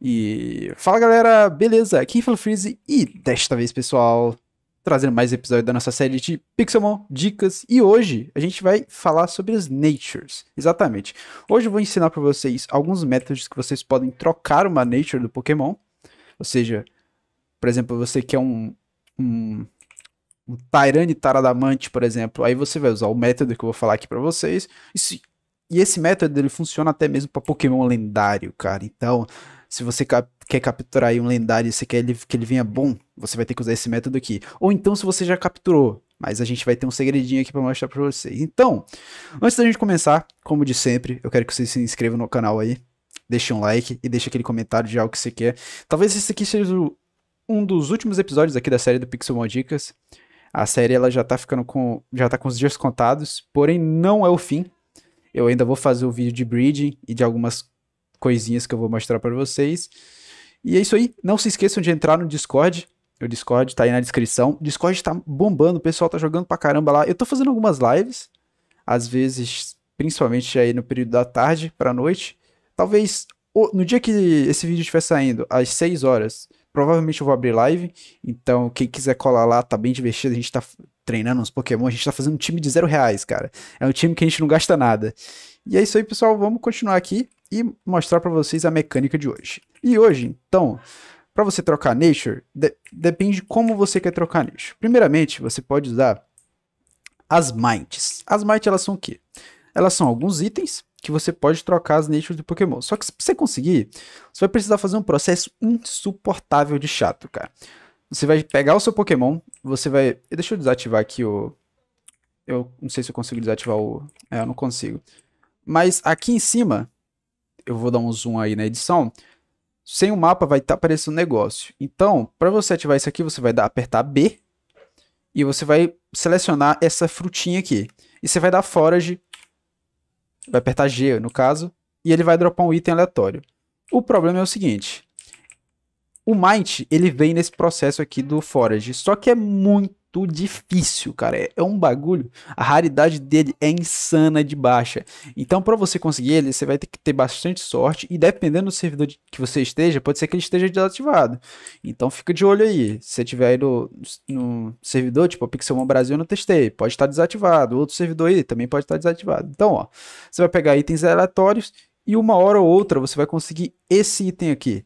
E fala galera, beleza? Aqui é o Freeze e desta vez, pessoal, trazendo mais episódio da nossa série de Pixelmon Dicas e hoje a gente vai falar sobre as natures. Exatamente. Hoje eu vou ensinar para vocês alguns métodos que vocês podem trocar uma nature do Pokémon. Ou seja, por exemplo, você quer um, um, um Taradamante, por exemplo, aí você vai usar o método que eu vou falar aqui para vocês. E, e esse método ele funciona até mesmo para Pokémon lendário, cara. Então, se você cap quer capturar um lendário e você quer ele, que ele venha bom, você vai ter que usar esse método aqui. Ou então se você já capturou, mas a gente vai ter um segredinho aqui para mostrar para vocês. Então, antes da gente começar, como de sempre, eu quero que vocês se inscrevam no canal aí, deixem um like e deixem aquele comentário de algo que você quer. Talvez esse aqui seja o, um dos últimos episódios aqui da série do Pixelmon Dicas. A série ela já tá ficando com já tá com os dias contados, porém não é o fim. Eu ainda vou fazer o vídeo de breeding e de algumas coisinhas que eu vou mostrar para vocês. E é isso aí. Não se esqueçam de entrar no Discord. O Discord tá aí na descrição. O Discord tá bombando, o pessoal tá jogando pra caramba lá. Eu tô fazendo algumas lives, às vezes, principalmente aí no período da tarde pra noite. Talvez no dia que esse vídeo estiver saindo, às 6 horas, provavelmente eu vou abrir live. Então, quem quiser colar lá, tá bem divertido. A gente tá treinando uns Pokémon, a gente tá fazendo um time de zero reais, cara. É um time que a gente não gasta nada. E é isso aí, pessoal. Vamos continuar aqui e mostrar para vocês a mecânica de hoje. E hoje, então, para você trocar Nature, de depende de como você quer trocar Nature. Primeiramente, você pode usar as Mites. As Mites, elas são o quê? Elas são alguns itens que você pode trocar as natures do Pokémon. Só que se você conseguir, você vai precisar fazer um processo insuportável de chato, cara. Você vai pegar o seu Pokémon, você vai... Deixa eu desativar aqui o... Eu não sei se eu consigo desativar o... É, eu não consigo. Mas aqui em cima, eu vou dar um zoom aí na edição, sem o mapa vai estar tá aparecendo um negócio. Então, para você ativar isso aqui, você vai dar, apertar B e você vai selecionar essa frutinha aqui. E você vai dar forage, vai apertar G no caso, e ele vai dropar um item aleatório. O problema é o seguinte, o Might, ele vem nesse processo aqui do forage, só que é muito muito difícil, cara. É, é um bagulho. A raridade dele é insana de baixa. Então, para você conseguir ele, você vai ter que ter bastante sorte. E dependendo do servidor que você esteja, pode ser que ele esteja desativado. Então, fica de olho aí. Se você tiver aí no, no servidor, tipo a Pixelmon Brasil, eu não testei. Pode estar desativado. Outro servidor aí também pode estar desativado. Então, ó, você vai pegar itens aleatórios e uma hora ou outra você vai conseguir esse item aqui.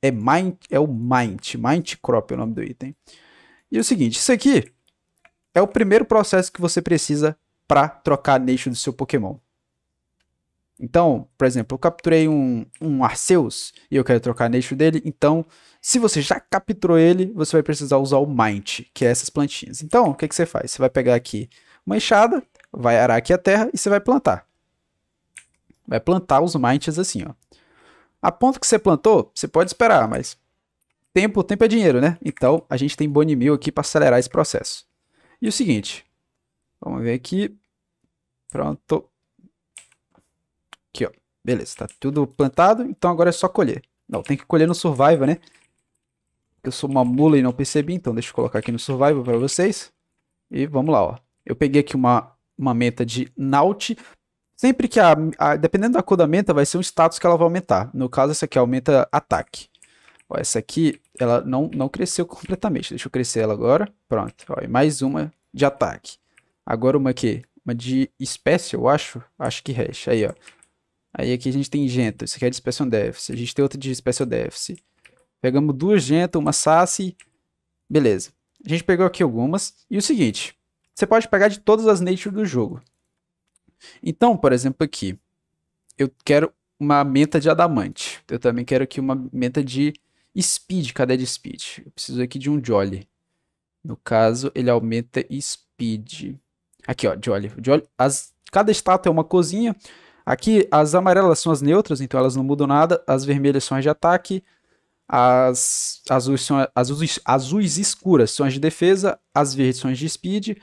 É, Mind, é o Mind, Mind Crop é o nome do item. E é o seguinte, isso aqui é o primeiro processo que você precisa para trocar a nation do seu Pokémon. Então, por exemplo, eu capturei um, um Arceus e eu quero trocar a nation dele. Então, se você já capturou ele, você vai precisar usar o Mind, que é essas plantinhas. Então, o que, que você faz? Você vai pegar aqui uma enxada, vai arar aqui a terra e você vai plantar. Vai plantar os Minds assim, ó. A ponto que você plantou, você pode esperar, mas tempo, tempo é dinheiro, né? Então, a gente tem Bone mil aqui para acelerar esse processo. E o seguinte, vamos ver aqui. Pronto. Aqui, ó. Beleza, tá tudo plantado, então agora é só colher. Não, tem que colher no Survival, né? Eu sou uma mula e não percebi, então deixa eu colocar aqui no Survival para vocês. E vamos lá, ó. Eu peguei aqui uma, uma menta de Naut. Sempre que a, a, Dependendo da cor da menta, vai ser um status que ela vai aumentar. No caso, essa aqui aumenta ataque. Ó, essa aqui ela não, não cresceu completamente. Deixa eu crescer ela agora. Pronto. Ó, mais uma de ataque. Agora uma aqui. Uma de espécie, eu acho. Acho que hash. Aí, ó. Aí aqui a gente tem gente Isso aqui é de special déficit. A gente tem outra de special déficit. Pegamos duas gente uma sassy. Beleza. A gente pegou aqui algumas. E o seguinte. Você pode pegar de todas as nature do jogo. Então, por exemplo, aqui. Eu quero uma menta de adamante. Eu também quero aqui uma menta de Speed, cadê de Speed? Eu preciso aqui de um Jolly. No caso, ele aumenta Speed. Aqui, ó, Jolly. Jolly as, cada estátua é uma cozinha. Aqui, as amarelas são as neutras, então elas não mudam nada. As vermelhas são as de ataque. As azuis, são, azuis, azuis escuras são as de defesa. As verdes são as de speed.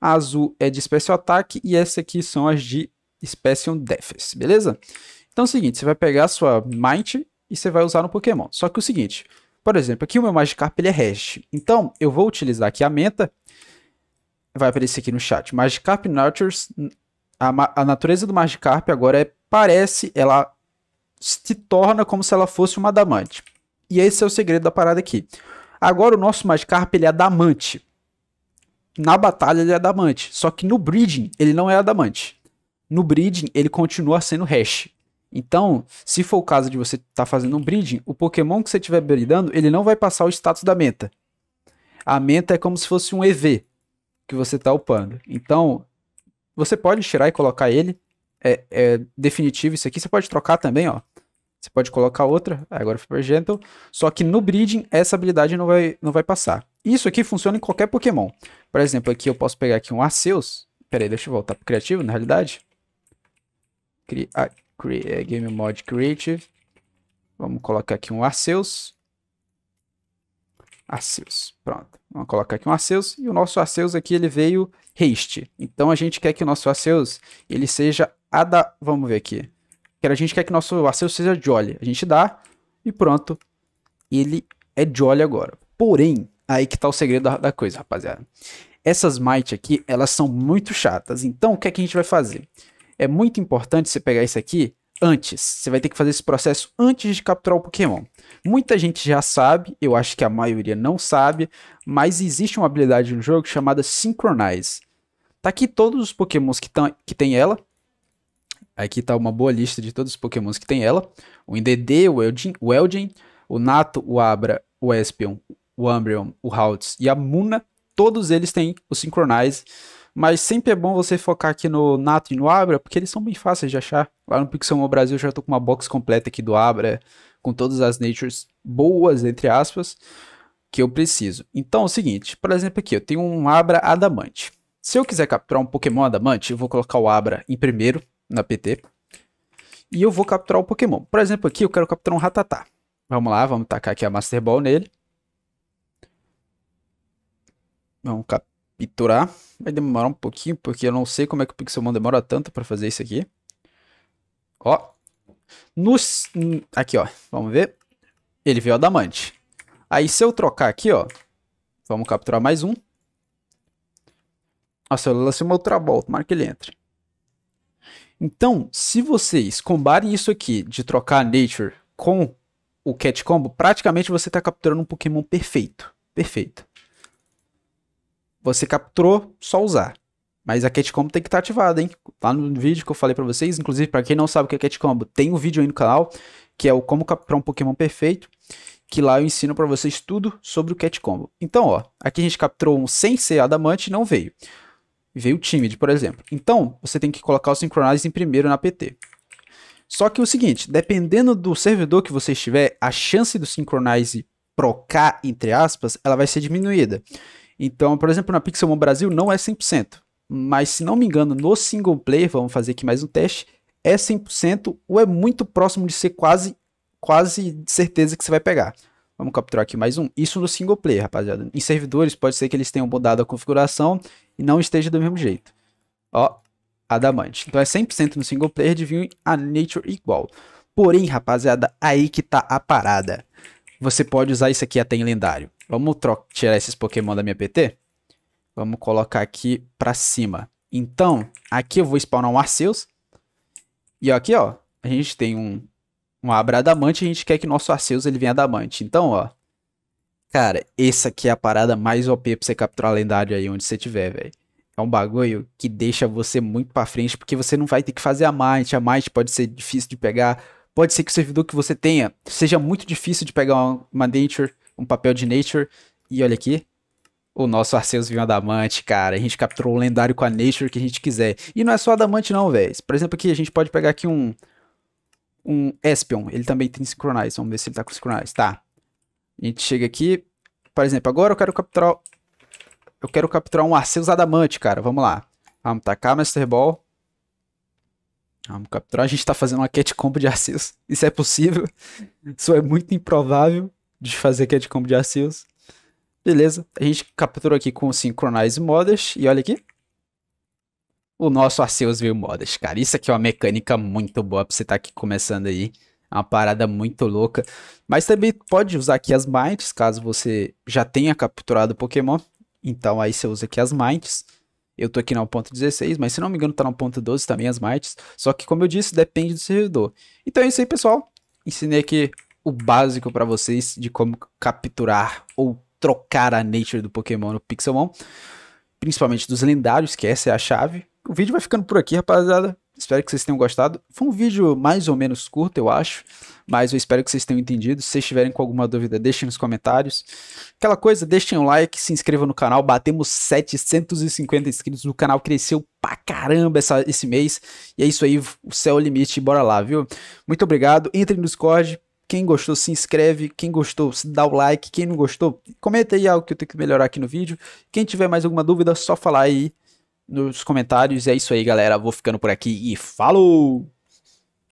A azul é de special ataque. E essa aqui são as de special defense, beleza? Então é o seguinte, você vai pegar a sua might e você vai usar no Pokémon. Só que o seguinte, por exemplo, aqui o meu Magikarp ele é hash. Então, eu vou utilizar aqui a menta. Vai aparecer aqui no chat. Magikarp Natures. A, a natureza do Magikarp agora é, parece, ela se torna como se ela fosse uma adamante. E esse é o segredo da parada aqui. Agora o nosso Magikarp ele é adamante. Na batalha ele é adamante. Só que no breeding ele não é adamante. No breeding ele continua sendo hash. Então, se for o caso de você estar tá fazendo um breeding, o Pokémon que você estiver bridando, ele não vai passar o status da meta. A meta é como se fosse um EV que você está upando. Então, você pode tirar e colocar ele. É, é, definitivo isso aqui. Você pode trocar também, ó. Você pode colocar outra. Agora foi para Gentle. Só que no breeding, essa habilidade não vai, não vai passar. Isso aqui funciona em qualquer Pokémon. Por exemplo, aqui eu posso pegar aqui um Arceus. Pera aí, deixa eu voltar pro criativo, na realidade. Criar. Ah, é, Game Mod Creative. Vamos colocar aqui um Arceus. Arceus, pronto. Vamos colocar aqui um Arceus. E o nosso Arceus aqui, ele veio haste. Então, a gente quer que o nosso Arceus, ele seja... Ada... Vamos ver aqui. A gente quer que o nosso Arceus seja Jolly. A gente dá e pronto. Ele é Jolly agora. Porém, aí que tá o segredo da, da coisa, rapaziada. Essas might aqui, elas são muito chatas. Então, o que é que a gente vai fazer? é muito importante você pegar isso aqui antes. Você vai ter que fazer esse processo antes de capturar o Pokémon. Muita gente já sabe, eu acho que a maioria não sabe, mas existe uma habilidade no jogo chamada Synchronize. Tá aqui todos os Pokémons que, tão, que tem ela. Aqui tá uma boa lista de todos os Pokémons que tem ela. O NDD, o Eldin, o, o Nato, o Abra, o Espion, o Umbreon, o Haltz e a Muna. Todos eles têm o Synchronize. Mas sempre é bom você focar aqui no Nato e no Abra, porque eles são bem fáceis de achar. Lá no Pixelmon Brasil eu já tô com uma box completa aqui do Abra, com todas as natures boas, entre aspas, que eu preciso. Então é o seguinte, por exemplo aqui, eu tenho um Abra Adamante. Se eu quiser capturar um Pokémon Adamante, eu vou colocar o Abra em primeiro, na PT. E eu vou capturar o Pokémon. Por exemplo aqui, eu quero capturar um Ratatá. Vamos lá, vamos tacar aqui a Master Ball nele. Vamos cap Piturar. Vai demorar um pouquinho, porque eu não sei como é que o Pixelmon demora tanto para fazer isso aqui. Ó. Nos... Aqui, ó. Vamos ver. Ele veio Adamante. Aí, se eu trocar aqui, ó. Vamos capturar mais um. Nossa, eu lancei uma outra bola. Marca que ele entre. Então, se vocês combarem isso aqui de trocar a Nature com o Cat Combo, praticamente você está capturando um Pokémon perfeito. Perfeito você capturou, só usar. Mas a Catcombo Combo tem que estar tá ativada, hein? Lá no vídeo que eu falei para vocês, inclusive para quem não sabe o que é Catcombo, Combo, tem um vídeo aí no canal que é o como capturar um Pokémon perfeito, que lá eu ensino para vocês tudo sobre o Catcombo. Combo. Então, ó, aqui a gente capturou um sem ser Adamante e não veio. Veio o Timid, por exemplo. Então, você tem que colocar o Synchronize em primeiro na PT. Só que é o seguinte, dependendo do servidor que você estiver, a chance do Synchronize procar, entre aspas, ela vai ser diminuída. Então, por exemplo, na Pixelmon Brasil não é 100%, mas se não me engano, no single player, vamos fazer aqui mais um teste, é 100% ou é muito próximo de ser quase, quase de certeza que você vai pegar. Vamos capturar aqui mais um. Isso no single player, rapaziada. Em servidores, pode ser que eles tenham mudado a configuração e não esteja do mesmo jeito. Ó, Adamante. Então é 100% no single player de vir a Nature igual. Porém, rapaziada, aí que tá a parada você pode usar isso aqui até em lendário. Vamos tirar esses Pokémon da minha PT? Vamos colocar aqui pra cima. Então, aqui eu vou spawnar um Arceus. E aqui, ó, a gente tem um, um Abradamante e a gente quer que nosso Arceus ele venha Adamante. Então, ó, cara, essa aqui é a parada mais OP pra você capturar lendário aí onde você tiver, velho é um bagulho que deixa você muito para frente, porque você não vai ter que fazer a Might. A Might pode ser difícil de pegar pode ser que o servidor que você tenha seja muito difícil de pegar uma nature, um papel de nature. E olha aqui, o nosso Arceus viu um Adamante, cara. A gente capturou o lendário com a Nature que a gente quiser. E não é só Adamante não, velho. Por exemplo, aqui a gente pode pegar aqui um... Um Espion. Ele também tem Synchronize. Vamos ver se ele tá com Synchronize. Tá. A gente chega aqui. Por exemplo, agora eu quero capturar... Eu quero capturar um Arceus Adamante, cara. Vamos lá. Vamos tacar Master Ball. Vamos capturar. A gente está fazendo uma cat combo de Arceus. Isso é possível. Isso é muito improvável de fazer cat combo de Arceus. Beleza. A gente capturou aqui com o Synchronize Modest. E olha aqui. O nosso Arceus veio Modest, cara. Isso aqui é uma mecânica muito boa para você estar tá aqui começando aí. É uma parada muito louca. Mas também pode usar aqui as Minds, caso você já tenha capturado o Pokémon. Então aí você usa aqui as Minds. Eu tô aqui na 1.16, mas se não me engano tá na 1.12 também as mites, só que como eu disse, depende do servidor. Então é isso aí, pessoal. Ensinei aqui o básico para vocês de como capturar ou trocar a nature do Pokémon no Pixelmon, principalmente dos lendários, que essa é a chave. O vídeo vai ficando por aqui, rapaziada. Espero que vocês tenham gostado. Foi um vídeo mais ou menos curto, eu acho, mas eu espero que vocês tenham entendido. Se vocês tiverem com alguma dúvida, deixem nos comentários. Aquela coisa, deixem um like, se inscrevam no canal. Batemos 750 inscritos O canal, cresceu pra caramba essa, esse mês. E é isso aí, o céu é o limite, bora lá, viu? Muito obrigado, entre no Discord. Quem gostou, se inscreve. Quem gostou, dá o like. Quem não gostou, comenta aí algo que eu tenho que melhorar aqui no vídeo. Quem tiver mais alguma dúvida, só falar aí nos comentários. E é isso aí, galera. Vou ficando por aqui e falou!